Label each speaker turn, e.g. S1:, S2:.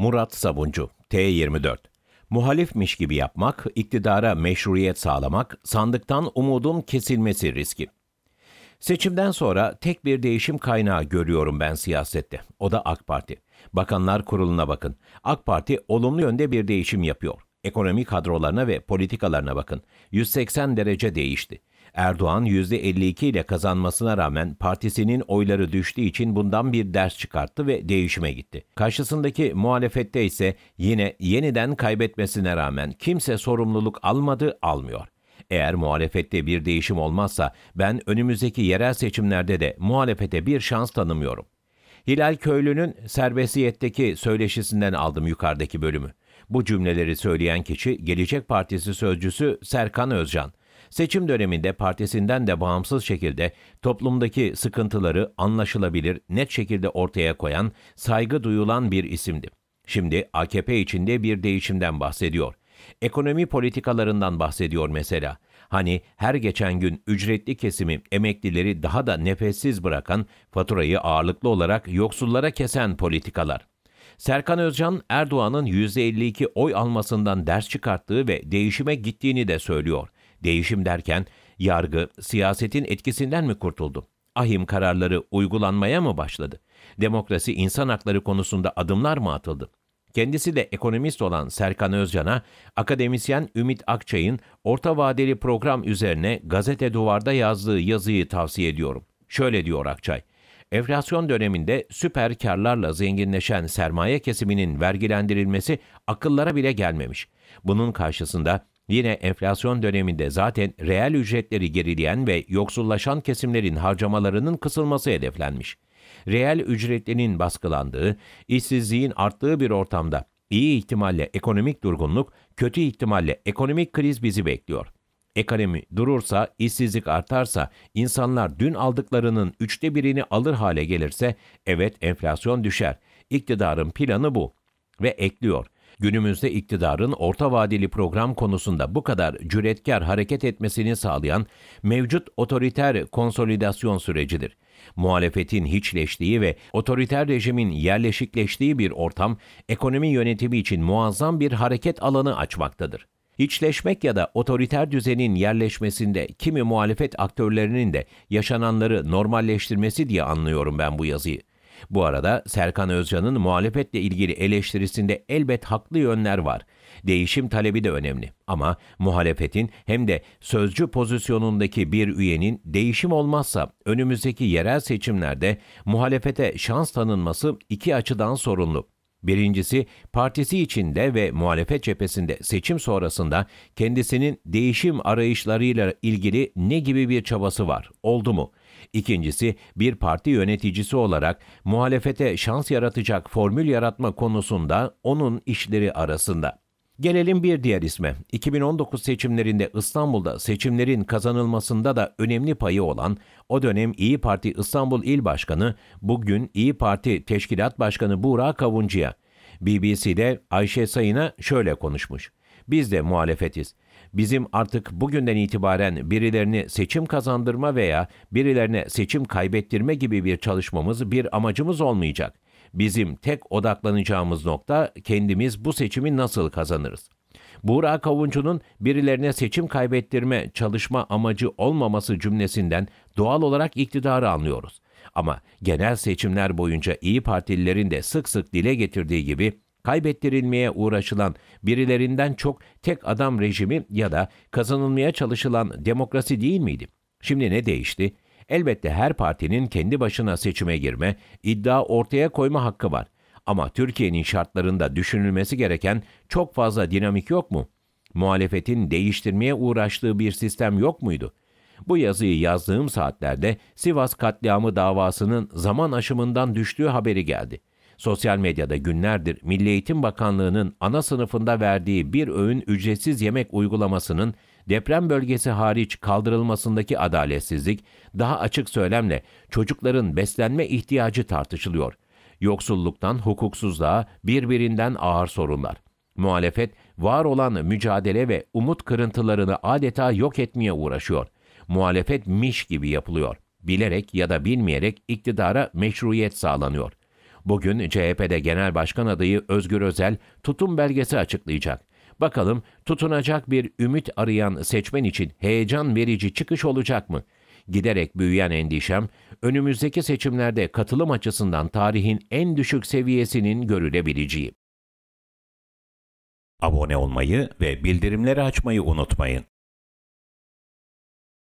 S1: Murat Savuncu, T24 Muhalifmiş gibi yapmak, iktidara meşruiyet sağlamak, sandıktan umudun kesilmesi riski. Seçimden sonra tek bir değişim kaynağı görüyorum ben siyasette. O da AK Parti. Bakanlar Kurulu'na bakın. AK Parti olumlu yönde bir değişim yapıyor. Ekonomi kadrolarına ve politikalarına bakın. 180 derece değişti. Erdoğan %52 ile kazanmasına rağmen partisinin oyları düştüğü için bundan bir ders çıkarttı ve değişime gitti. Karşısındaki muhalefette ise yine yeniden kaybetmesine rağmen kimse sorumluluk almadı, almıyor. Eğer muhalefette bir değişim olmazsa ben önümüzdeki yerel seçimlerde de muhalefete bir şans tanımıyorum. Hilal Köylü'nün serbestiyetteki söyleşisinden aldım yukarıdaki bölümü. Bu cümleleri söyleyen kişi Gelecek Partisi sözcüsü Serkan Özcan. Seçim döneminde partisinden de bağımsız şekilde toplumdaki sıkıntıları anlaşılabilir, net şekilde ortaya koyan, saygı duyulan bir isimdi. Şimdi AKP içinde bir değişimden bahsediyor. Ekonomi politikalarından bahsediyor mesela. Hani her geçen gün ücretli kesimi emeklileri daha da nefessiz bırakan, faturayı ağırlıklı olarak yoksullara kesen politikalar. Serkan Özcan, Erdoğan'ın %52 oy almasından ders çıkarttığı ve değişime gittiğini de söylüyor. Değişim derken yargı siyasetin etkisinden mi kurtuldu? Ahim kararları uygulanmaya mı başladı? Demokrasi insan hakları konusunda adımlar mı atıldı? Kendisi de ekonomist olan Serkan Özcan'a akademisyen Ümit Akçay'ın orta vadeli program üzerine gazete duvarda yazdığı yazıyı tavsiye ediyorum. Şöyle diyor Akçay. Enflasyon döneminde süper karlarla zenginleşen sermaye kesiminin vergilendirilmesi akıllara bile gelmemiş. Bunun karşısında Yine enflasyon döneminde zaten reel ücretleri gerileyen ve yoksullaşan kesimlerin harcamalarının kısılması hedeflenmiş. Reel ücretlerin baskılandığı, işsizliğin arttığı bir ortamda iyi ihtimalle ekonomik durgunluk, kötü ihtimalle ekonomik kriz bizi bekliyor. Ekonomi durursa, işsizlik artarsa, insanlar dün aldıklarının üçte birini alır hale gelirse, evet enflasyon düşer. İktidarın planı bu. Ve ekliyor.'' Günümüzde iktidarın orta vadeli program konusunda bu kadar cüretkar hareket etmesini sağlayan mevcut otoriter konsolidasyon sürecidir. Muhalefetin hiçleştiği ve otoriter rejimin yerleşikleştiği bir ortam ekonomi yönetimi için muazzam bir hareket alanı açmaktadır. İçleşmek ya da otoriter düzenin yerleşmesinde kimi muhalefet aktörlerinin de yaşananları normalleştirmesi diye anlıyorum ben bu yazıyı. Bu arada Serkan Özcan'ın muhalefetle ilgili eleştirisinde elbet haklı yönler var. Değişim talebi de önemli ama muhalefetin hem de sözcü pozisyonundaki bir üyenin değişim olmazsa önümüzdeki yerel seçimlerde muhalefete şans tanınması iki açıdan sorunlu. Birincisi, partisi içinde ve muhalefet cephesinde seçim sonrasında kendisinin değişim arayışlarıyla ilgili ne gibi bir çabası var, oldu mu? İkincisi bir parti yöneticisi olarak muhalefete şans yaratacak formül yaratma konusunda onun işleri arasında. Gelelim bir diğer isme. 2019 seçimlerinde İstanbul'da seçimlerin kazanılmasında da önemli payı olan o dönem İyi Parti İstanbul İl Başkanı, bugün İyi Parti Teşkilat Başkanı Buğra Kavuncu'ya BBC'de Ayşe Sayın'a şöyle konuşmuş. Biz de muhalefetiz bizim artık bugünden itibaren birilerini seçim kazandırma veya birilerine seçim kaybettirme gibi bir çalışmamız bir amacımız olmayacak. Bizim tek odaklanacağımız nokta kendimiz bu seçimi nasıl kazanırız? Buğra Kavuncu'nun birilerine seçim kaybettirme çalışma amacı olmaması cümlesinden doğal olarak iktidarı anlıyoruz. Ama genel seçimler boyunca İyi Partililerin de sık sık dile getirdiği gibi kaybettirilmeye uğraşılan birilerinden çok tek adam rejimi ya da kazanılmaya çalışılan demokrasi değil miydi? Şimdi ne değişti? Elbette her partinin kendi başına seçime girme, iddia ortaya koyma hakkı var. Ama Türkiye'nin şartlarında düşünülmesi gereken çok fazla dinamik yok mu? Muhalefetin değiştirmeye uğraştığı bir sistem yok muydu? Bu yazıyı yazdığım saatlerde Sivas katliamı davasının zaman aşımından düştüğü haberi geldi. Sosyal medyada günlerdir Milli Eğitim Bakanlığı'nın ana sınıfında verdiği bir öğün ücretsiz yemek uygulamasının deprem bölgesi hariç kaldırılmasındaki adaletsizlik, daha açık söylemle çocukların beslenme ihtiyacı tartışılıyor. Yoksulluktan hukuksuzluğa birbirinden ağır sorunlar. Muhalefet var olan mücadele ve umut kırıntılarını adeta yok etmeye uğraşıyor. Muhalefet miş gibi yapılıyor. Bilerek ya da bilmeyerek iktidara meşruiyet sağlanıyor. Bugün CHP'de Genel Başkan adayı Özgür Özel tutum belgesi açıklayacak. Bakalım tutunacak bir ümit arayan seçmen için heyecan verici çıkış olacak mı? Giderek büyüyen endişem, önümüzdeki seçimlerde katılım açısından tarihin en düşük seviyesinin görülebileceği. Abone olmayı ve bildirimleri açmayı unutmayın.